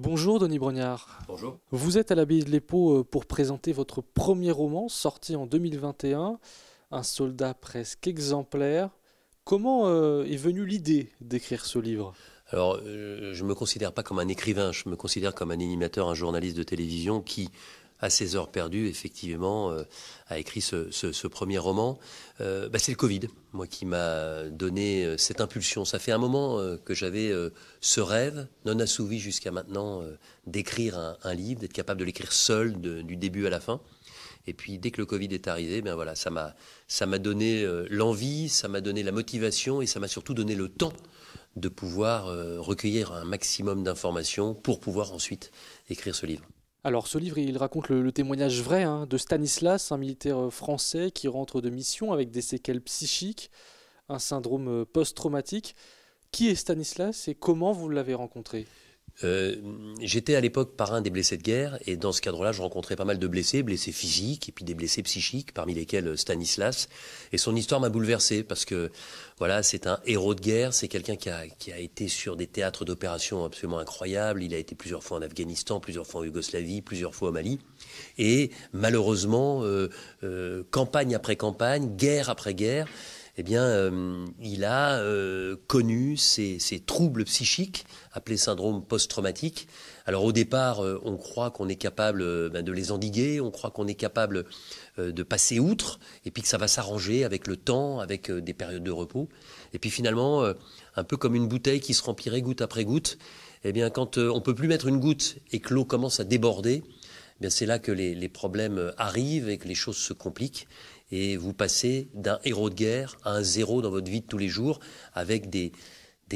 Bonjour Denis Brognard. Bonjour. Vous êtes à l'abbaye de l'Épau euh, pour présenter votre premier roman sorti en 2021, Un soldat presque exemplaire. Comment euh, est venue l'idée d'écrire ce livre alors, euh, je ne me considère pas comme un écrivain, je me considère comme un animateur, un journaliste de télévision qui à ses heures perdues, effectivement, euh, a écrit ce, premier roman. Euh, bah, c'est le Covid, moi, qui m'a donné euh, cette impulsion. Ça fait un moment euh, que j'avais ce rêve, non assouvi jusqu'à maintenant, d'écrire un, livre, d'être capable de l'écrire seul, du début à la fin. Et puis, dès que le Covid est arrivé, ben voilà, ça m'a, ça m'a donné l'envie, ça m'a donné la motivation et ça m'a surtout donné le temps de pouvoir recueillir un maximum d'informations pour pouvoir ensuite écrire ce livre. Alors ce livre, il raconte le, témoignage vrai hein, de Stanislas, un militaire euh, français qui rentre de mission avec des séquelles psychiques, un syndrome euh, post-traumatique. Qui est Stanislas et comment vous l'avez rencontré euh, j'étais à l'époque parrain des blessés de guerre et dans ce cadre-là, je rencontrais pas mal de blessés, blessés physiques et puis des blessés psychiques, parmi lesquels euh, Stanislas. Et son histoire m'a bouleversé parce que voilà, c'est un héros de guerre, c'est quelqu'un qui a, qui a été sur des théâtres d'opérations absolument incroyables. Il a été plusieurs fois en Afghanistan, plusieurs fois en Yougoslavie, plusieurs fois au Mali. Et malheureusement, euh, campagne après campagne, guerre après guerre, eh bien, euh, il a euh, connu ces, troubles psychiques, appelés syndrome post-traumatique. Alors au départ, euh, on croit qu'on est capable ben, de les endiguer, on croit qu'on est capable de passer outre, et puis que ça va s'arranger avec le temps, avec des périodes de repos. Et puis finalement, un peu comme une bouteille qui se remplirait goutte après goutte, eh bien, quand on peut plus mettre une goutte et que l'eau commence à déborder, c'est là que les, problèmes euh, arrivent et que les choses se compliquent et vous passez d'un héros de guerre à un zéro dans votre vie de tous les jours, avec des,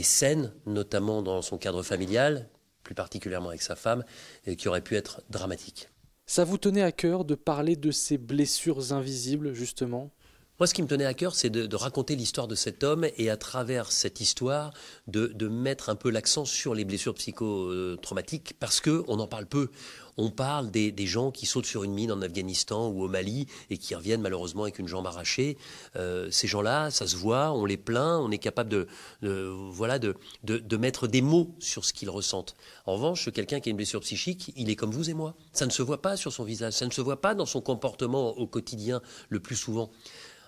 scènes, notamment dans son cadre familial, plus particulièrement avec sa femme, euh, qui auraient pu être dramatiques. Ça vous tenait à cœur de parler de ces blessures invisibles, justement moi, ce qui me tenait à cœur, c'est de, raconter l'histoire de cet homme et à travers cette histoire, de, mettre un peu l'accent sur les blessures psychotraumatiques parce qu'on en parle peu. On parle des, gens qui sautent sur une mine en Afghanistan ou au Mali et qui reviennent malheureusement avec une jambe arrachée. Euh, ces gens-là, ça se voit, on les plaint, on est capable voilà, de, mettre des mots sur ce qu'ils ressentent. En revanche, quelqu'un qui a une blessure psychique, il est comme vous et moi. Ça ne se voit pas sur son visage, ça ne se voit pas dans son comportement au quotidien le plus souvent.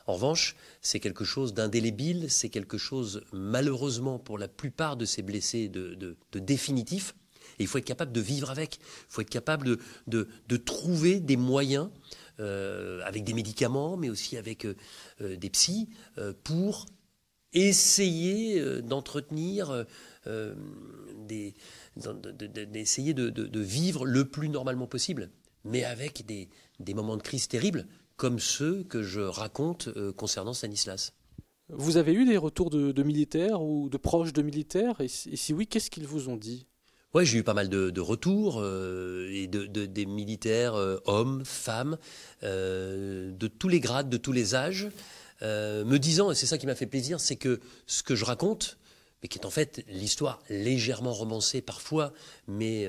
En revanche, c'est quelque chose d'indélébile, c'est quelque chose, malheureusement, pour la plupart de ces blessés, de, définitif. Et il faut être capable de vivre avec. Il faut être capable de, trouver des moyens, euh, avec des médicaments, mais aussi avec euh, euh, des psys, pour essayer d'entretenir d'essayer de, vivre le plus normalement possible, mais avec des, des moments de crise terribles comme ceux que je raconte euh, concernant Stanislas. Vous avez eu des retours de, militaires ou de proches de militaires et, si oui, qu'est-ce qu'ils vous ont dit Ouais, j'ai eu pas mal de, retours euh, et de, des militaires, euh, hommes, femmes, de tous les grades, de tous les âges, me disant, et c'est ça qui m'a fait plaisir, c'est que ce que je raconte, mais qui est en fait l'histoire légèrement romancée parfois, mais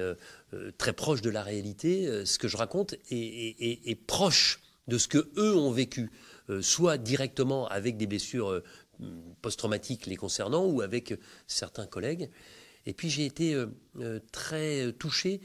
très proche de la réalité, ce que je raconte est proche de ce que eux ont vécu, euh, soit directement avec des blessures euh, mm, post-traumatiques les concernant ou avec euh, certains collègues. Et puis j'ai été très touché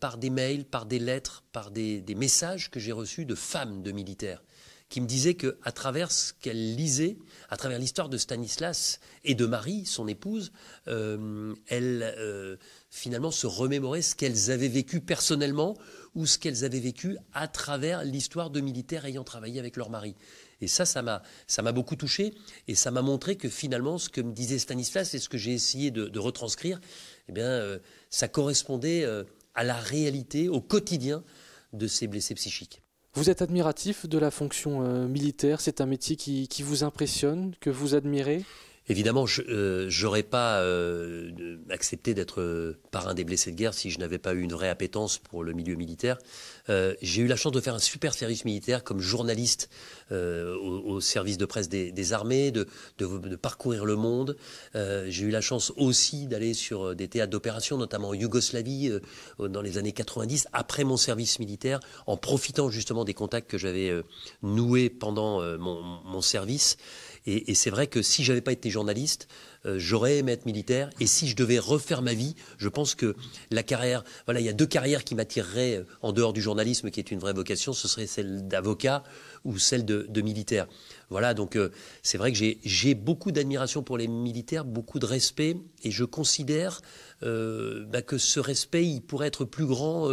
par des mails, par des lettres, par des messages que j'ai reçus de femmes de militaires qui me disait que à travers ce qu'elle lisait, à travers l'histoire de Stanislas et de Marie, son épouse, euh, elle euh, finalement se remémorait ce qu'elles avaient vécu personnellement ou ce qu'elles avaient vécu à travers l'histoire de militaires ayant travaillé avec leur mari. Et ça, ça m'a, ça m'a beaucoup touché et ça m'a montré que finalement, ce que me disait Stanislas et ce que j'ai essayé de, retranscrire, eh bien, euh, ça correspondait à la réalité, au quotidien de ces blessés psychiques. Vous êtes admiratif de la fonction euh, militaire, c'est un métier qui, qui, vous impressionne, que vous admirez Évidemment, je n'aurais euh, pas euh, accepté d'être euh, parrain des blessés de guerre si je n'avais pas eu une vraie appétence pour le milieu militaire. J'ai eu la chance de faire un super service militaire comme journaliste au, service de presse des, armées, de, parcourir le monde. J'ai eu la chance aussi d'aller sur des théâtres d'opération, notamment en Yougoslavie dans les années 90, après mon service militaire, en profitant justement des contacts que j'avais noués pendant mon, mon service. Et, c'est vrai que si j'avais pas été journaliste, euh, j'aurais aimé être militaire. Et si je devais refaire ma vie, je pense que la carrière, voilà, il y a deux carrières qui m'attireraient euh, en dehors du journalisme, qui est une vraie vocation, ce serait celle d'avocat ou celle de, de militaire. Voilà, donc euh, c'est vrai que j'ai beaucoup d'admiration pour les militaires, beaucoup de respect, et je considère bah, que ce respect, il pourrait être plus grand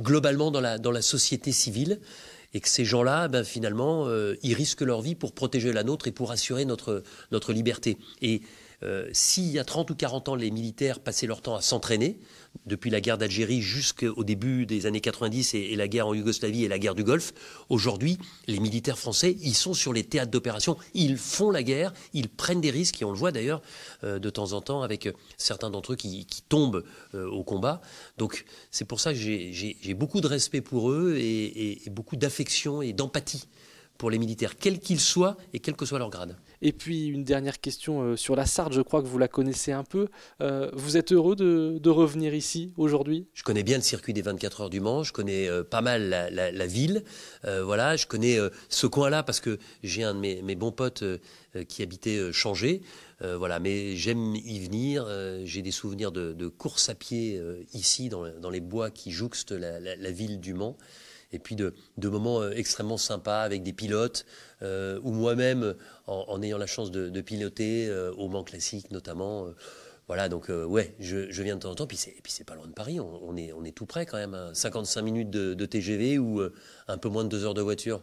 globalement dans la, dans la société civile et que ces gens-là, ben, finalement, euh, ils risquent leur vie pour protéger la nôtre et pour assurer notre, notre liberté. Et s'il euh, si y a 30 ou 40 ans, les militaires passaient leur temps à s'entraîner, depuis la guerre d'Algérie jusqu'au début des années 90 et, la guerre en Yougoslavie et la guerre du Golfe, aujourd'hui, les militaires français, ils sont sur les théâtres d'opération, ils font la guerre, ils prennent des risques, et on le voit d'ailleurs euh, de temps en temps avec euh, certains d'entre eux qui, tombent au combat. Donc c'est pour ça que j'ai beaucoup de respect pour eux et, et beaucoup d'affection et d'empathie pour les militaires, quels qu'ils soient et quel que soit leur grade. Et puis une dernière question euh, sur la Sarthe, je crois que vous la connaissez un peu. Euh, vous êtes heureux de, revenir ici aujourd'hui Je connais bien le circuit des 24 heures du Mans, je connais euh, pas mal la, ville, voilà, je connais ce coin-là parce que j'ai un de mes, bons potes qui habitait Changé. voilà, mais j'aime y venir. j'ai des souvenirs de, de courses à pied ici, dans, les bois qui jouxtent la ville du Mans et puis de, moments euh, extrêmement sympas avec des pilotes, euh, ou moi-même, en, ayant la chance de, piloter euh, au Mans Classique notamment. voilà, donc ouais, je, viens de temps en temps, puis c'est pas loin de Paris, on, est, on est tout près quand même, 55 hein. minutes de, de TGV ou un peu moins de deux heures de voiture.